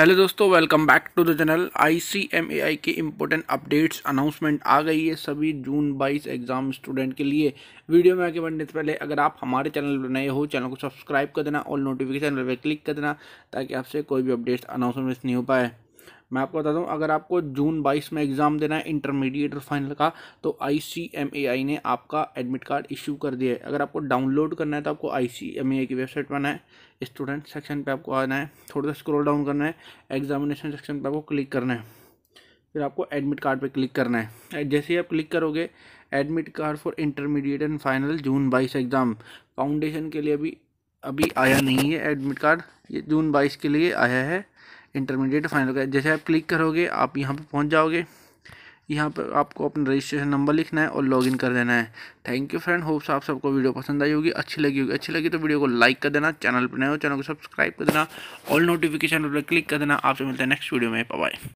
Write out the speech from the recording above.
hello दोस्तों welcome back to the channel ICMAI के important updates announcement आ गई है सभी जून 22 एग्जाम स्टूडेंट के लिए वीडियो में आगे बढ़ने से पहले अगर आप हमारे चैनल पर नए हो चैनल को सब्सक्राइब कर देना और नोटिफिकेशन पर क्लिक कर देना ताकि आपसे कोई भी अपडेट्स अनाउंसमेंट मिस नहीं हो पाए मैं आपको बता दूं अगर आपको जून बाईस में एग्ज़ाम देना है इंटरमीडिएट और फाइनल का तो आई ने आपका एडमिट कार्ड इशू कर दिया है अगर आपको डाउनलोड करना है तो आपको आई की वेबसाइट पर आना है स्टूडेंट सेक्शन पर आपको आना है थोड़ा सा स्क्रोल डाउन करना है एग्जामिनेशन सेक्शन पर आपको क्लिक करना है फिर आपको एडमिट कार्ड पे क्लिक करना है जैसे ही आप क्लिक करोगे admit card for intermediate and final June बाईस एग्ज़ाम फाउंडेशन के लिए अभी अभी आया नहीं है एडमिट कार्ड ये जून बाईस के लिए आया है इंटरमीडिएट फाइनल का जैसे आप क्लिक करोगे आप यहाँ पर पहुँच जाओगे यहाँ पर आपको अपना रजिस्ट्रेशन नंबर लिखना है और लॉगिन कर देना है थैंक यू फ्रेंड होप्स आप सबको वीडियो पसंद आई होगी अच्छी लगी होगी अच्छी लगी तो वीडियो को लाइक कर देना चैनल पर नए हो चैनल को सब्सक्राइब कर देना ऑल नोटिफिकेशन पर क्लिक कर देना आपसे मिलते हैं नेक्स्ट वीडियो में बाय